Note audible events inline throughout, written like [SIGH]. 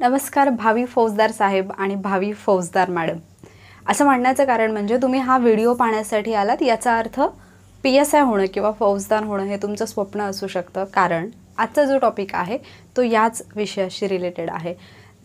नमस्कार भावी फौजदार साहेब आणि भावी फौजदार मॅडम असं म्हणण्याचं कारण म्हणजे तुम्ही हा व्हिडिओ पाहण्यासाठी आलात याचा अर्थ पी एस आय होणं किंवा फौजदार होणं हे तुमचं स्वप्न असू शकतं कारण आजचा जो टॉपिक आहे तो याच विषयाशी रिलेटेड आहे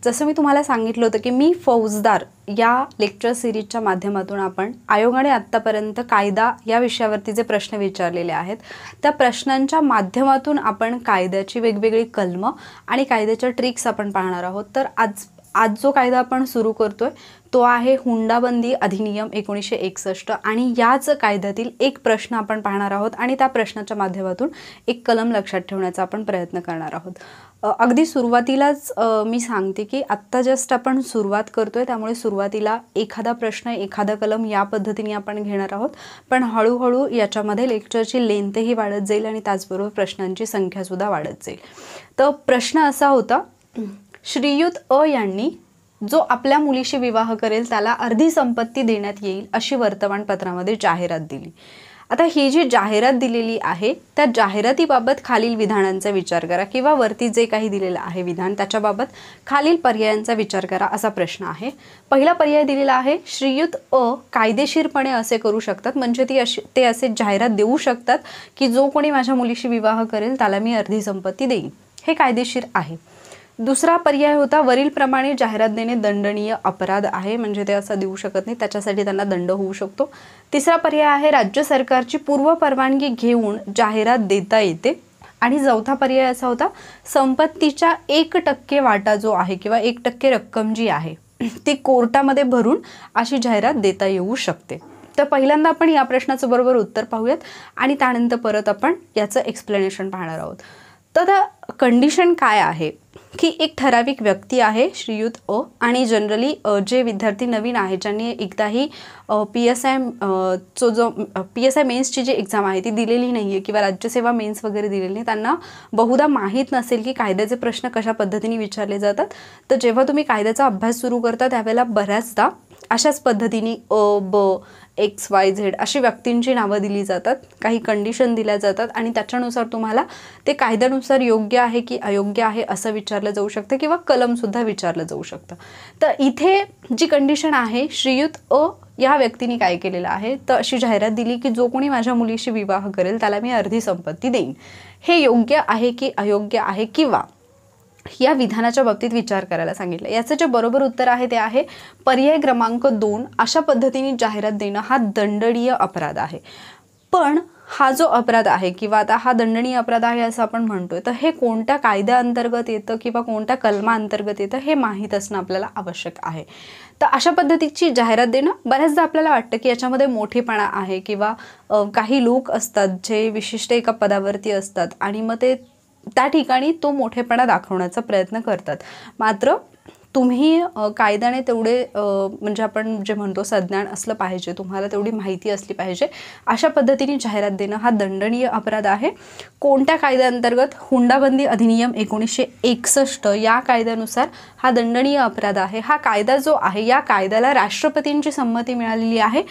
जसं मी तुम्हाला सांगितलं होतं की मी फौजदार या लेक्चर सिरीजच्या माध्यमातून आपण आयोगाने आत्तापर्यंत कायदा या विषयावरती जे प्रश्न विचारलेले आहेत त्या प्रश्नांच्या माध्यमातून आपण कायद्याची वेगवेगळी कलमं आणि कायद्याच्या ट्रिक्स आपण पाहणार आहोत तर आज आज जो कायदा आपण सुरू करतोय तो आहे हुंडाबंदी अधिनियम एकोणीसशे एकसष्ट आणि याच कायद्यातील एक प्रश्न आपण पाहणार आहोत आणि त्या प्रश्नाच्या माध्यमातून एक कलम लक्षात ठेवण्याचा आपण प्रयत्न करणार आहोत अगदी सुरुवातीलाच मी सांगते की आत्ता जस्ट आपण सुरुवात करतोय त्यामुळे सुरुवातीला एखादा प्रश्न एखादा कलम या पद्धतीने आपण घेणार आहोत पण हळूहळू याच्यामध्ये लेक्चरची लेंथही वाढत जाईल आणि त्याचबरोबर प्रश्नांची संख्यासुद्धा वाढत जाईल तर प्रश्न असा होता श्रीयुत अ यांनी जो आपल्या मुलीशी विवाह करेल त्याला अर्धी संपत्ती देण्यात येईल अशी वर्तमानपत्रामध्ये जाहिरात दिली आता ही जी जाहिरात दिलेली आहे त्या जाहिरातीबाबत खालील विधानांचा विचार करा किंवा वरती जे काही दिलेलं आहे विधान त्याच्याबाबत खालील पर्यायांचा विचार करा असा प्रश्न आहे पहिला पर्याय दिलेला आहे श्रीयुत अ कायदेशीरपणे असे करू शकतात म्हणजे ती अशी ते असे जाहिरात देऊ शकतात की जो कोणी माझ्या मुलीशी विवाह करेल त्याला मी अर्धी संपत्ती देईन हे कायदेशीर आहे दुसरा पर्याय होता वरीलप्रमाणे जाहिरात देणे दंडनीय अपराध आहे म्हणजे ते असं देऊ शकत नाही त्याच्यासाठी त्यांना दंड होऊ शकतो तिसरा पर्याय आहे राज्य सरकारची पूर्व परवानगी घेऊन जाहिरात देता येते आणि चौथा पर्याय असा होता संपत्तीच्या एक टक्के वाटा जो आहे किंवा एक टक्के रक्कम जी आहे ती कोर्टामध्ये भरून अशी जाहिरात देता येऊ शकते तर पहिल्यांदा आपण या प्रश्नाचं बरोबर उत्तर पाहूयात आणि त्यानंतर परत आपण याचं एक्सप्लेनेशन पाहणार आहोत तर कंडिशन काय आहे की एक ठराविक व्यक्ती आहे श्रीयुत अ आणि जनरली जे विद्यार्थी नवीन आहे ज्यांनी एकदाही पी एस आय चो जो पी एस आय मेन्सची जी एक्झाम आहे ती दिलेली नाही आहे किंवा राज्यसेवा मेन्स वगैरे दिलेली नाही त्यांना बहुधा माहीत नसेल की कायद्याचे प्रश्न कशा पद्धतीने विचारले जातात तर जेव्हा तुम्ही कायद्याचा अभ्यास सुरू करता त्यावेळेला बऱ्याचदा अशाच पद्धतीने अ ब एक्स वाय झेड अशी व्यक्तींची नावं दिली जातात काही कंडिशन दिल्या जातात आणि त्याच्यानुसार तुम्हाला ते कायद्यानुसार योग्य आहे की अयोग्य आहे असं विचारलं जाऊ शकतं किंवा कलमसुद्धा विचारलं जाऊ शकतं तर इथे जी कंडिशन आहे श्रीयुत अ या व्यक्तीने काय केलेलं आहे तर अशी जाहिरात दिली की जो कोणी माझ्या मुलीशी विवाह करेल त्याला मी अर्धी संपत्ती देईन हे योग्य आहे की अयोग्य आहे किंवा या विधानाच्या बाबतीत विचार करायला सांगितलं याचं जे बरोबर उत्तर आहे ते आहे पर्याय क्रमांक दोन अशा पद्धतीने जाहिरात देणं हा दंडनीय अपराध आहे पण हा जो अपराध आहे किंवा आता हा दंडनीय अपराध आहे असं आपण म्हणतोय तर हे कोणत्या कायद्याअंतर्गत येतं किंवा कोणत्या अंतर्गत येतं हे माहीत असणं आपल्याला आवश्यक आहे तर अशा पद्धतीची जाहिरात देणं बऱ्याचदा आपल्याला वाटतं की याच्यामध्ये मोठेपणा आहे किंवा काही लोक असतात जे विशिष्ट एका पदावरती असतात आणि मग ते त्या ठिकाणी तो मोठेपणा दाखवण्याचा प्रयत्न करतात मात्र तुम्ही कायद्याने तेवढे म्हणजे आपण जे म्हणतो सज्ञान असलं पाहिजे तुम्हाला तेवढी माहिती असली पाहिजे अशा पद्धतीने जाहिरात देणं हा दंडनीय अपराध आहे कोणत्या कायद्याअंतर्गत हुंडाबंदी अधिनियम एकोणीसशे एकसष्ट या कायद्यानुसार हा दंडनीय अपराध आहे हा कायदा जो आहे या कायद्याला राष्ट्रपतींची संमती मिळालेली आहे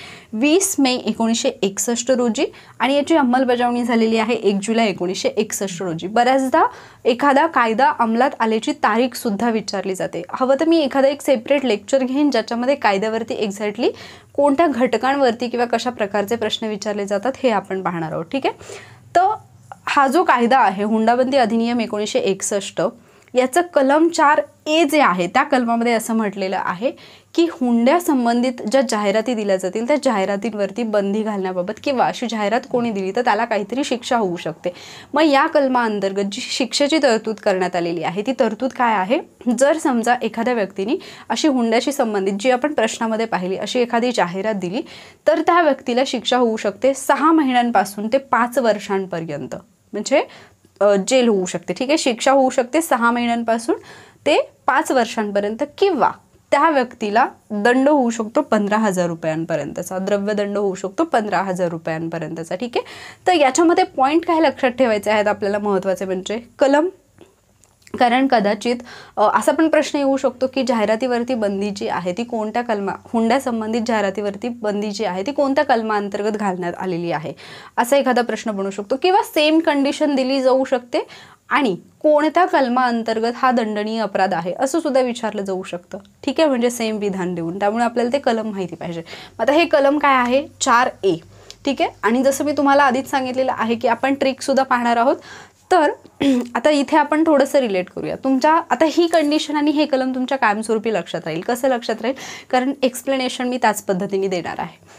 वीस मे एकोणीसशे एकसष्ट रोजी आणि याची अंमलबजावणी झालेली आहे एक जुलै एकोणीसशे एकसष्ट रोजी बऱ्याचदा एखादा कायदा अंमलात आल्याची तारीखसुद्धा विचारली जाते हवं तर मी एखादा एक सेपरेट लेक्चर घेईन ज्याच्यामध्ये कायद्यावरती एक्झॅक्टली कोणत्या घटकांवरती किंवा कशा प्रकारचे प्रश्न विचारले जातात हे आपण पाहणार आहोत ठीक आहे तर हा जो कायदा आहे हुंडाबंदी अधिनियम एकोणीसशे एकसष्ट याचं कलम चार ए जे आहे त्या कलमामध्ये असं म्हटलेलं आहे की हुंड्या संबंधित ज्या जाहिराती दिल्या जातील त्या जाहिरातींवरती बंदी घालण्याबाबत किंवा अशी जाहिरात कोणी दिली तर त्याला काहीतरी शिक्षा होऊ शकते मग या कलमाअंतर्गत जी शिक्षेची तरतूद करण्यात आलेली आहे ती तरतूद काय आहे जर समजा एखाद्या व्यक्तीने अशी हुंड्याशी संबंधित जी आपण प्रश्नामध्ये पाहिली अशी एखादी जाहिरात दिली तर त्या व्यक्तीला शिक्षा होऊ शकते सहा महिन्यांपासून ते पाच वर्षांपर्यंत म्हणजे जेल होऊ शकते ठीक आहे शिक्षा होऊ शकते सहा महिन्यांपासून ते पाच वर्षांपर्यंत किंवा त्या व्यक्तीला दंड होऊ शकतो पंधरा हजार रुपयांपर्यंतचा द्रव्यदंड होऊ शकतो पंधरा हजार रुपयांपर्यंतचा ठीक आहे तर याच्यामध्ये पॉईंट काय लक्षात ठेवायचे आहेत आपल्याला महत्त्वाचे म्हणजे कलम कारण कदाचित असा पण प्रश्न येऊ शकतो की जाहिरातीवरती बंदी जी आहे ती कोणत्या कलमा हुंड्यासंबंधित जाहिरातीवरती बंदी जी आहे ती कोणत्या कलमा अंतर्गत घालण्यात आलेली आहे असा एखादा प्रश्न बनू शकतो किंवा सेम कंडिशन दिली जाऊ शकते आणि कोणत्या अंतर्गत हा दंडनीय अपराध आहे असं सुद्धा विचारलं जाऊ शकतं ठीक आहे म्हणजे सेम विधान देऊन त्यामुळे आपल्याला ते कलम माहिती पाहिजे आता हे कलम काय आहे चार ए ठीक आहे आणि जसं मी तुम्हाला आधीच सांगितलेलं आहे की आपण ट्रिकसुद्धा पाहणार आहोत तर [CLEARS THROAT] आता इथे आपण थोडंसं रिलेट करूया तुमच्या आता ही कंडिशन आणि हे कलम तुमच्या कायमस्वरूपी लक्षात राहील कसं लक्षात राहील कारण एक्सप्लेनेशन मी त्याच पद्धतीने देणार आहे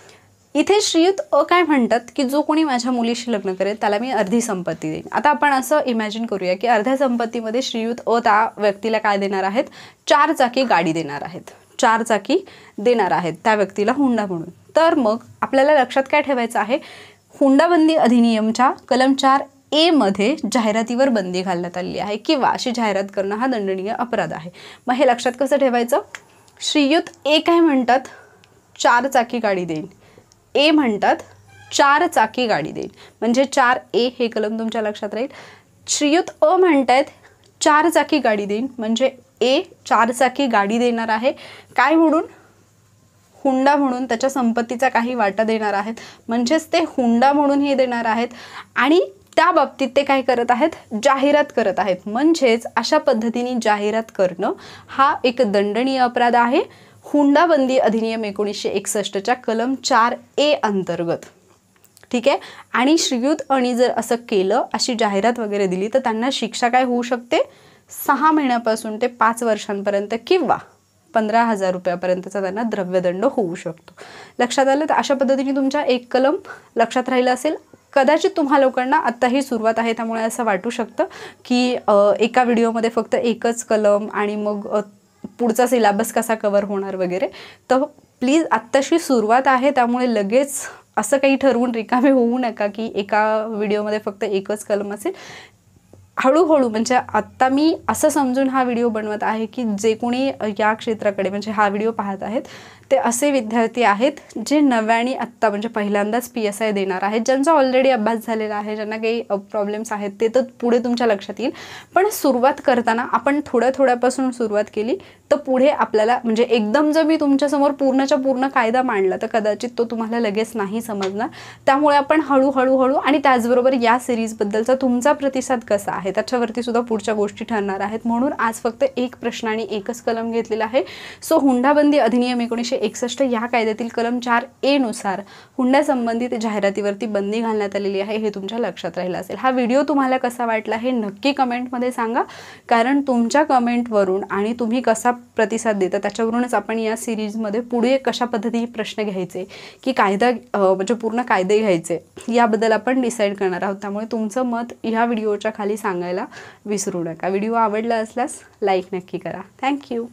इथे श्रीयुत अ काय म्हणतात की जो कोणी माझ्या मुलीशी लग्न करेल त्याला मी अर्धी संपत्ती देईन आता आपण असं इमॅजिन करूया की अर्ध्या संपत्तीमध्ये श्रीयुत अ त्या व्यक्तीला काय देणार आहेत चार चाकी गाडी देणार आहेत चार चाकी देणार आहेत त्या व्यक्तीला हुंडा म्हणून तर मग आपल्याला लक्षात काय ठेवायचं आहे हुंडाबंदी अधिनियमच्या कलम चार एमध्ये जाहिरातीवर बंदी घालण्यात आली आहे किंवा अशी जाहिरात करणं हा दंडनीय अपराध आहे मग हे लक्षात कसं ठेवायचं श्रीयुत ए काय म्हणतात चार चाकी गाडी देईन ए म्हणतात चार चाकी गाडी देईन म्हणजे चार ए हे कलम तुमच्या लक्षात राहील श्रीयुत अ म्हणत आहेत चार चाकी गाडी देईन म्हणजे ए चार चाकी गाडी देणार आहे काय म्हणून हुंडा म्हणून त्याच्या संपत्तीचा काही वाटा देणार आहेत म्हणजेच ते हुंडा म्हणून हे देणार आहेत आणि त्या बाबतीत ते काय करत आहेत जाहिरात करत आहेत म्हणजेच अशा पद्धतीने जाहिरात करणं हा एक दंडनीय अपराध आहे हुंडाबंदी अधिनियम एकोणीसशे एकसष्टच्या कलम चार ए अंतर्गत ठीक आहे आणि श्रीयुत आणि जर असं केलं अशी जाहिरात वगैरे दिली तर त्यांना शिक्षा काय होऊ शकते सहा महिन्यापासून ते पाच वर्षांपर्यंत किंवा पंधरा हजार रुपयापर्यंतचा त्यांना द्रव्यदंड होऊ शकतो लक्षात आलं तर अशा पद्धतीने तुमच्या एक कलम लक्षात राहिलं असेल कदाचित तुम्हा लोकांना आत्ताही ही सुरुवात आहे त्यामुळे असं वाटू शकतं की एका व्हिडिओमध्ये फक्त एकच कलम आणि मग पुढचा सिलेबस कसा कवर होणार वगैरे तर प्लीज आत्ताशी सुरुवात आहे त्यामुळे लगेच असं काही ठरवून रिकामे होऊ नका की एका व्हिडिओमध्ये फक्त एकच कलम असेल हळूहळू म्हणजे आत्ता मी असं समजून हा व्हिडिओ बनवत आहे की जे कोणी या क्षेत्राकडे म्हणजे हा व्हिडिओ पाहत आहेत ते असे विद्यार्थी आहेत जे नव्याने आत्ता म्हणजे पहिल्यांदाच पी एस आय देणार आहेत ज्यांचा ऑलरेडी अभ्यास झालेला आहे ज्यांना काही प्रॉब्लेम्स आहेत ते तर पुढे तुमच्या लक्षात येईल पण सुरुवात करताना आपण थोड्या थोड्यापासून सुरुवात केली तर पुढे आपल्याला म्हणजे एकदम जर मी तुमच्यासमोर पूर्णच्या पूर्ण कायदा मांडला तर कदाचित तो तुम्हाला लगेच नाही समजणार त्यामुळे आपण हळूहळू हळू आणि त्याचबरोबर या सिरीजबद्दलचा तुमचा प्रतिसाद कसा आहे त्याच्यावरती सुद्धा पुढच्या गोष्टी ठरणार आहेत म्हणून आज फक्त एक प्रश्न आणि एकच कलम घेतलेला आहे सो हुंडाबंदी अधिनियम एकोणीसशे एकसष्ट या कायद्यातील कलम चार एनुसार हुंड्यासंबंधित जाहिरातीवरती बंदी घालण्यात आलेली आहे हे तुमच्या लक्षात राहिलं असेल हा व्हिडिओ तुम्हाला कसा वाटला हे नक्की कमेंटमध्ये सांगा कारण तुमच्या कमेंटवरून आणि तुम्ही कसा प्रतिसाद देतात त्याच्यावरूनच आपण या सिरीजमध्ये पुढे कशा पद्धतीने प्रश्न घ्यायचे की कायदा म्हणजे पूर्ण कायदे घ्यायचे याबद्दल आपण डिसाईड करणार आहोत त्यामुळे तुमचं मत ह्या व्हिडिओच्या खाली सांगायला विसरू नका व्हिडिओ आवडला असल्यास लाईक नक्की करा थँक्यू